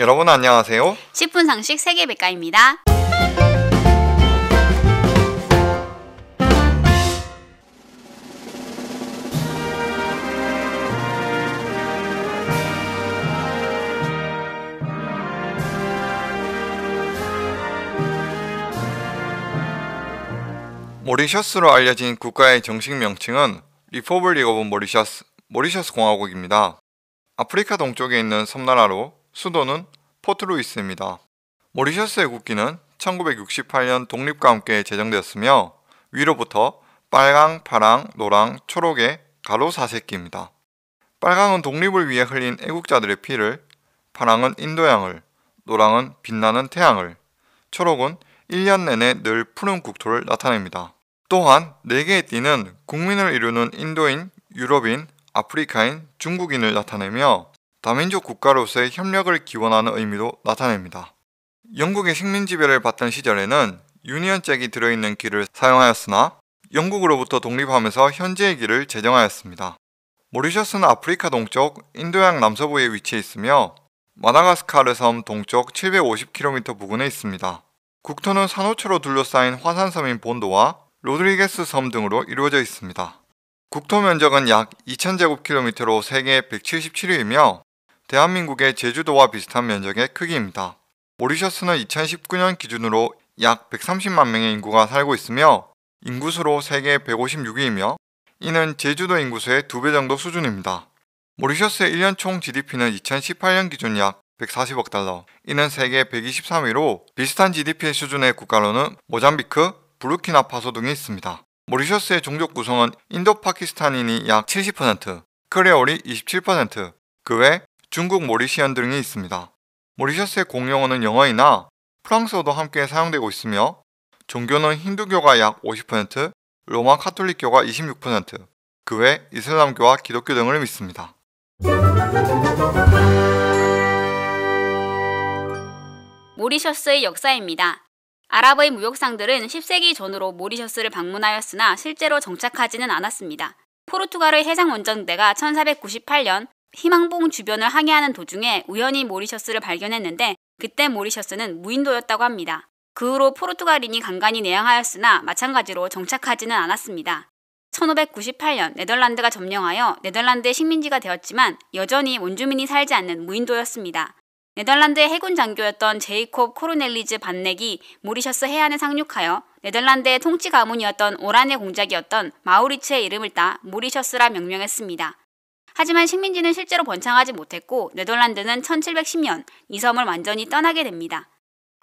여러분 안녕하세요. 10분 상식 세계백과입니다. 모리셔스로 알려진 국가의 정식 명칭은 리퍼블릭 오브 모리셔스, 모리셔스 공화국입니다. 아프리카 동쪽에 있는 섬나라로 수도는 포트루이스입니다. 모리셔스의 국기는 1968년 독립과 함께 제정되었으며 위로부터 빨강, 파랑, 노랑, 초록의 가로 사색기입니다. 빨강은 독립을 위해 흘린 애국자들의 피를, 파랑은 인도양을, 노랑은 빛나는 태양을, 초록은 1년 내내 늘 푸른 국토를 나타냅니다. 또한 4개의 띠는 국민을 이루는 인도인, 유럽인, 아프리카인, 중국인을 나타내며 다민족 국가로서의 협력을 기원하는 의미로 나타냅니다. 영국의 식민 지배를 받던 시절에는 유니언 잭이 들어있는 길을 사용하였으나 영국으로부터 독립하면서 현재의 길을 제정하였습니다. 모리셔스는 아프리카 동쪽 인도양 남서부에 위치해 있으며 마다가스카르 섬 동쪽 750km 부근에 있습니다. 국토는 산호초로 둘러싸인 화산섬인 본도와 로드리게스 섬 등으로 이루어져 있습니다. 국토 면적은 약 2000제곱킬로미터로 세계 177위이며 대한민국의 제주도와 비슷한 면적의 크기입니다. 모리셔스는 2019년 기준으로 약 130만 명의 인구가 살고 있으며 인구수로 세계 156위이며 이는 제주도 인구수의 2배 정도 수준입니다. 모리셔스의 1년 총 GDP는 2018년 기준 약 140억 달러, 이는 세계 123위로 비슷한 GDP 수준의 국가로는 모잠비크, 부르키나파소 등이 있습니다. 모리셔스의 종족 구성은 인도 파키스탄인이 약 70%, 크레올이 27%, 그외 중국 모리시안 등이 있습니다. 모리셔스의 공용어는 영어이나 프랑스어도 함께 사용되고 있으며 종교는 힌두교가 약 50%, 로마 카톨릭교가 26%, 그 외 이슬람교와 기독교 등을 믿습니다. 모리셔스의 역사입니다. 아랍의 무역상들은 10세기 전으로 모리셔스를 방문하였으나 실제로 정착하지는 않았습니다. 포르투갈의 해상원정대가 1498년 희망봉 주변을 항해하는 도중에 우연히 모리셔스를 발견했는데 그때 모리셔스는 무인도였다고 합니다. 그 후로 포르투갈인이 간간히 내항하였으나 마찬가지로 정착하지는 않았습니다. 1598년 네덜란드가 점령하여 네덜란드의 식민지가 되었지만 여전히 원주민이 살지 않는 무인도였습니다. 네덜란드의 해군 장교였던 제이콥 코르넬리즈 반넥이 모리셔스 해안에 상륙하여 네덜란드의 통치 가문이었던 오란의 공작이었던 마우리츠의 이름을 따 모리셔스라 명명했습니다. 하지만 식민지는 실제로 번창하지 못했고 네덜란드는 1710년 이 섬을 완전히 떠나게 됩니다.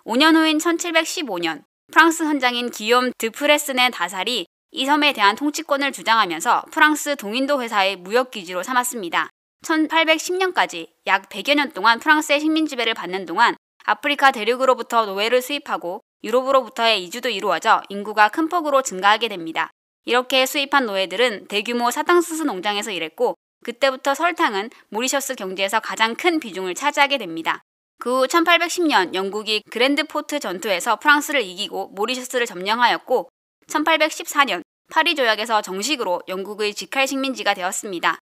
5년 후인 1715년 프랑스 선장인 기욤 드프레슨의 다살이 이 섬에 대한 통치권을 주장하면서 프랑스 동인도 회사의 무역기지로 삼았습니다. 1810년까지 약 100여 년 동안 프랑스의 식민지배를 받는 동안 아프리카 대륙으로부터 노예를 수입하고 유럽으로부터의 이주도 이루어져 인구가 큰 폭으로 증가하게 됩니다. 이렇게 수입한 노예들은 대규모 사탕수수 농장에서 일했고 그때부터 설탕은 모리셔스 경제에서 가장 큰 비중을 차지하게 됩니다. 그 후 1810년 영국이 그랜드포트 전투에서 프랑스를 이기고 모리셔스를 점령하였고 1814년 파리 조약에서 정식으로 영국의 직할 식민지가 되었습니다.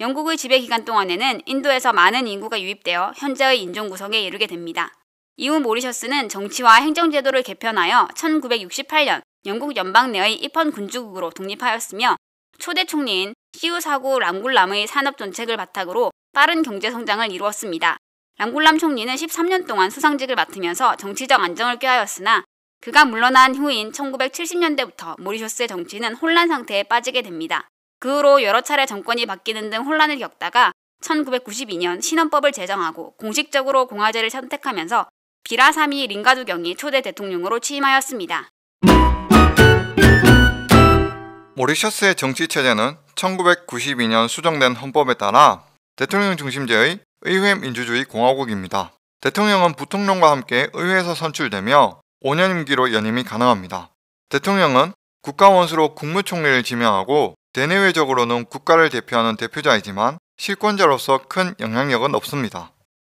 영국의 지배 기간 동안에는 인도에서 많은 인구가 유입되어 현재의 인종 구성에 이르게 됩니다. 이후 모리셔스는 정치와 행정제도를 개편하여 1968년 영국 연방 내의 입헌 군주국으로 독립하였으며 초대 총리인 시우사구 람굴람의 산업 정책을 바탕으로 빠른 경제 성장을 이루었습니다. 람굴람 총리는 13년 동안 수상직을 맡으면서 정치적 안정을 꾀하였으나 그가 물러난 후인 1970년대부터 모리셔스의 정치는 혼란 상태에 빠지게 됩니다. 그 후로 여러 차례 정권이 바뀌는 등 혼란을 겪다가 1992년 신헌법을 제정하고 공식적으로 공화제를 선택하면서 비라사미 링가두경이 초대 대통령으로 취임하였습니다. 모리셔스의 정치 체제는 1992년 수정된 헌법에 따라 대통령 중심제의 의회 민주주의 공화국입니다. 대통령은 부통령과 함께 의회에서 선출되며 5년 임기로 연임이 가능합니다. 대통령은 국가 원수로 국무총리를 지명하고 대내외적으로는 국가를 대표하는 대표자이지만 실권자로서 큰 영향력은 없습니다.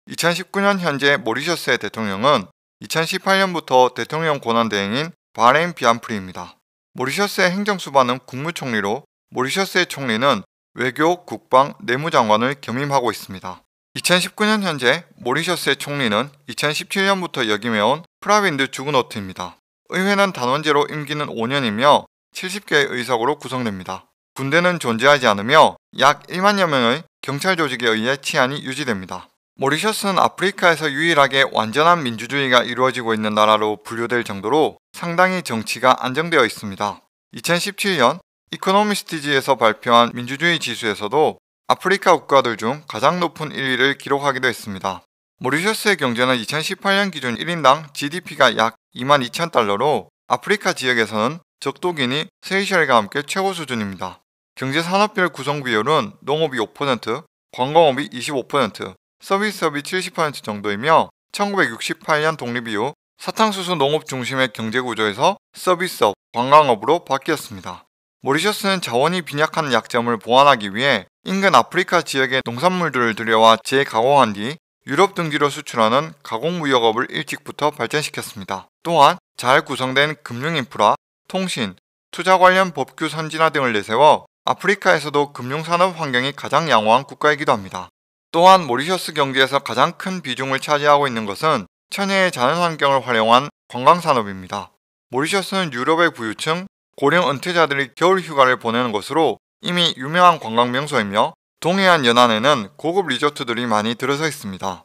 2019년 현재 모리셔스의 대통령은 2018년부터 대통령 권한대행인 바레인 비안프리입니다. 모리셔스의 행정수반은 국무총리로 모리셔스의 총리는 외교, 국방, 내무장관을 겸임하고 있습니다. 2019년 현재 모리셔스의 총리는 2017년부터 역임해온 프라빈드 주그노트입니다. 의회는 단원제로 임기는 5년이며 70개의 의석으로 구성됩니다. 군대는 존재하지 않으며 약 1만여 명의 경찰 조직에 의해 치안이 유지됩니다. 모리셔스는 아프리카에서 유일하게 완전한 민주주의가 이루어지고 있는 나라로 분류될 정도로 상당히 정치가 안정되어 있습니다. 2017년 이코노미스티지에서 발표한 민주주의 지수에서도 아프리카 국가들 중 가장 높은 1위를 기록하기도 했습니다. 모리셔스의 경제는 2018년 기준 1인당 GDP가 약2 2 0 0 0 달러로 아프리카 지역에서는 적도기니 세이셸과 함께 최고 수준입니다. 경제산업별 구성 비율은 농업이 5%, 관광업이 25%, 서비스업이 70% 정도이며 1968년 독립 이후 사탕수수 농업 중심의 경제 구조에서 서비스업, 관광업으로 바뀌었습니다. 모리셔스는 자원이 빈약한 약점을 보완하기 위해 인근 아프리카 지역의 농산물들을 들여와 재가공한 뒤 유럽 등지로 수출하는 가공무역업을 일찍부터 발전시켰습니다. 또한 잘 구성된 금융인프라, 통신, 투자 관련 법규 선진화 등을 내세워 아프리카에서도 금융산업 환경이 가장 양호한 국가이기도 합니다. 또한 모리셔스 경제에서 가장 큰 비중을 차지하고 있는 것은 천혜의 자연환경을 활용한 관광산업입니다. 모리셔스는 유럽의 부유층, 고령 은퇴자들이 겨울 휴가를 보내는 곳으로 이미 유명한 관광 명소이며 동해안 연안에는 고급 리조트들이 많이 들어서 있습니다.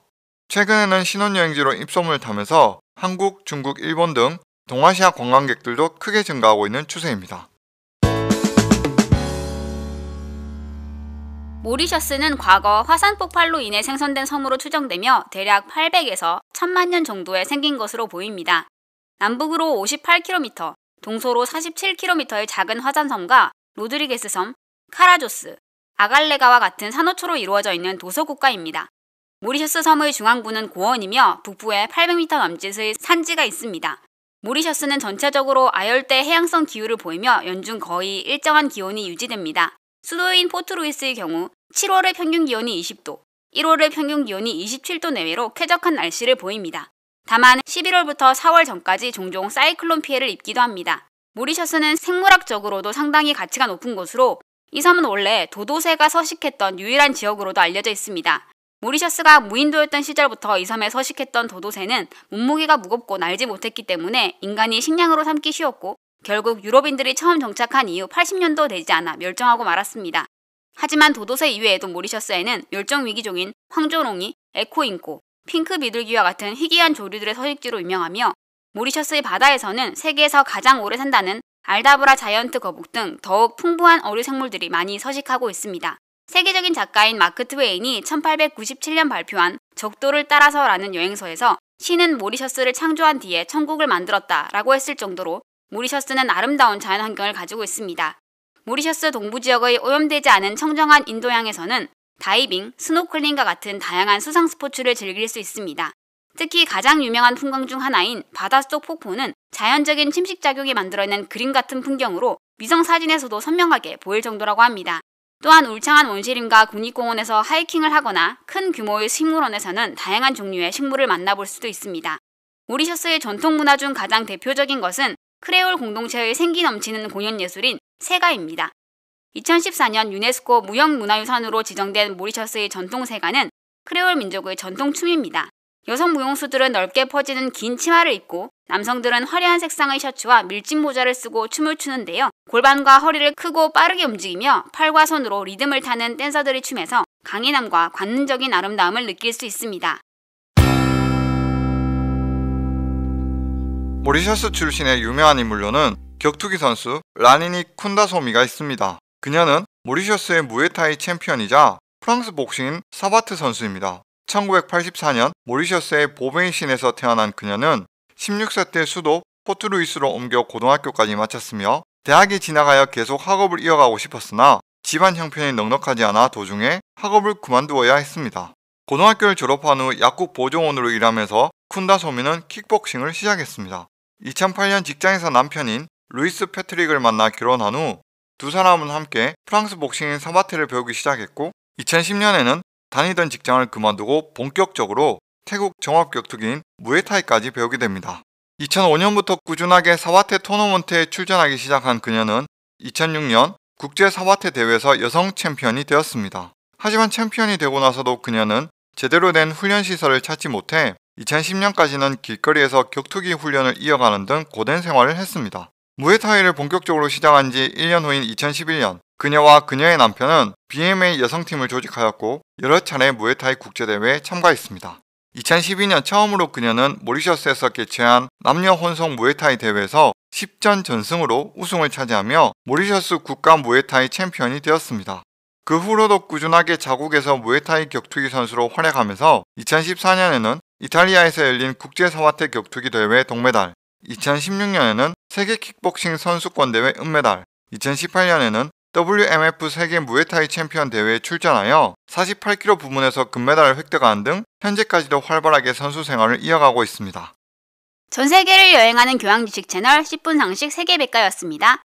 최근에는 신혼여행지로 입소문을 타면서 한국, 중국, 일본 등 동아시아 관광객들도 크게 증가하고 있는 추세입니다. 모리셔스는 과거 화산 폭발로 인해 생성된 섬으로 추정되며 대략 800에서 1000만 년 정도에 생긴 것으로 보입니다. 남북으로 58km, 동서로 47km의 작은 화산섬과 로드리게스 섬, 카라조스, 아갈레가와 같은 산호초로 이루어져 있는 도서국가입니다. 모리셔스 섬의 중앙부는 고원이며 북부에 800m 남짓의 산지가 있습니다. 모리셔스는 전체적으로 아열대 해양성 기후를 보이며 연중 거의 일정한 기온이 유지됩니다. 수도인 포트루이스의 경우 7월의 평균 기온이 20도, 1월의 평균 기온이 27도 내외로 쾌적한 날씨를 보입니다. 다만 11월부터 4월 전까지 종종 사이클론 피해를 입기도 합니다. 모리셔스는 생물학적으로도 상당히 가치가 높은 곳으로 이 섬은 원래 도도새가 서식했던 유일한 지역으로도 알려져 있습니다. 모리셔스가 무인도였던 시절부터 이 섬에 서식했던 도도새는 몸무게가 무겁고 날지 못했기 때문에 인간이 식량으로 삼기 쉬웠고 결국 유럽인들이 처음 정착한 이후 80년도 되지 않아 멸종하고 말았습니다. 하지만 도도새 이외에도 모리셔스에는 멸종위기종인 황조롱이, 에코인코, 핑크 비둘기와 같은 희귀한 조류들의 서식지로 유명하며 모리셔스의 바다에서는 세계에서 가장 오래 산다는 알다브라 자이언트 거북 등 더욱 풍부한 어류 생물들이 많이 서식하고 있습니다. 세계적인 작가인 마크 트웨인이 1897년 발표한 적도를 따라서라는 여행서에서 신은 모리셔스를 창조한 뒤에 천국을 만들었다라고 했을 정도로 모리셔스는 아름다운 자연 환경을 가지고 있습니다. 모리셔스 동부 지역의 오염되지 않은 청정한 인도양에서는 다이빙, 스노클링과 같은 다양한 수상 스포츠를 즐길 수 있습니다. 특히 가장 유명한 풍광 중 하나인 바닷속 폭포는 자연적인 침식작용이 만들어낸 그림 같은 풍경으로 위성 사진에서도 선명하게 보일 정도라고 합니다. 또한 울창한 온실림과 국립공원에서 하이킹을 하거나 큰 규모의 식물원에서는 다양한 종류의 식물을 만나볼 수도 있습니다. 모리셔스의 전통 문화 중 가장 대표적인 것은 크레올 공동체의 생기 넘치는 공연 예술인 세가입니다. 2014년 유네스코 무형문화유산으로 지정된 모리셔스의 전통 세가는 크레올 민족의 전통 춤입니다. 여성 무용수들은 넓게 퍼지는 긴 치마를 입고 남성들은 화려한 색상의 셔츠와 밀짚 모자를 쓰고 춤을 추는데요. 골반과 허리를 크고 빠르게 움직이며 팔과 손으로 리듬을 타는 댄서들의 춤에서 강인함과 관능적인 아름다움을 느낄 수 있습니다. 모리셔스 출신의 유명한 인물로는 격투기 선수 라니니 쿤다소미가 있습니다. 그녀는 모리셔스의 무에타이 챔피언이자 프랑스 복싱인 사바트 선수입니다. 1984년 모리셔스의 보베이신에서 태어난 그녀는 16세 때 수도 포트루이스로 옮겨 고등학교까지 마쳤으며 대학이 지나가야 계속 학업을 이어가고 싶었으나 집안 형편이 넉넉하지 않아 도중에 학업을 그만두어야 했습니다. 고등학교를 졸업한 후 약국 보조원으로 일하면서 쿤다 소미는 킥복싱을 시작했습니다. 2008년 직장에서 남편인 루이스 패트릭을 만나 결혼한 후 두 사람은 함께 프랑스 복싱인 사바테를 배우기 시작했고 2010년에는 다니던 직장을 그만두고 본격적으로 태국 정합격투기인 무에타이까지 배우게 됩니다. 2005년부터 꾸준하게 사바테 토너먼트에 출전하기 시작한 그녀는 2006년 국제 사바테 대회에서 여성 챔피언이 되었습니다. 하지만 챔피언이 되고 나서도 그녀는 제대로 된 훈련 시설을 찾지 못해 2010년까지는 길거리에서 격투기 훈련을 이어가는 등 고된 생활을 했습니다. 무에타이를 본격적으로 시작한 지 1년 후인 2011년 그녀와 그녀의 남편은 BMA 여성팀을 조직하였고 여러 차례 무에타이 국제대회에 참가했습니다. 2012년 처음으로 그녀는 모리셔스에서 개최한 남녀 혼성 무에타이 대회에서 10전 전승으로 우승을 차지하며 모리셔스 국가 무에타이 챔피언이 되었습니다. 그 후로도 꾸준하게 자국에서 무에타이 격투기 선수로 활약하면서 2014년에는 이탈리아에서 열린 국제사와태 격투기 대회 동메달, 2016년에는 세계 킥복싱 선수권 대회 은메달, 2018년에는 WMF 세계 무에타이 챔피언 대회에 출전하여 48kg 부문에서 금메달을 획득한 등 현재까지도 활발하게 선수 생활을 이어가고 있습니다. 전 세계를 여행하는 교양 지식 채널 10분 상식 세계백과였습니다.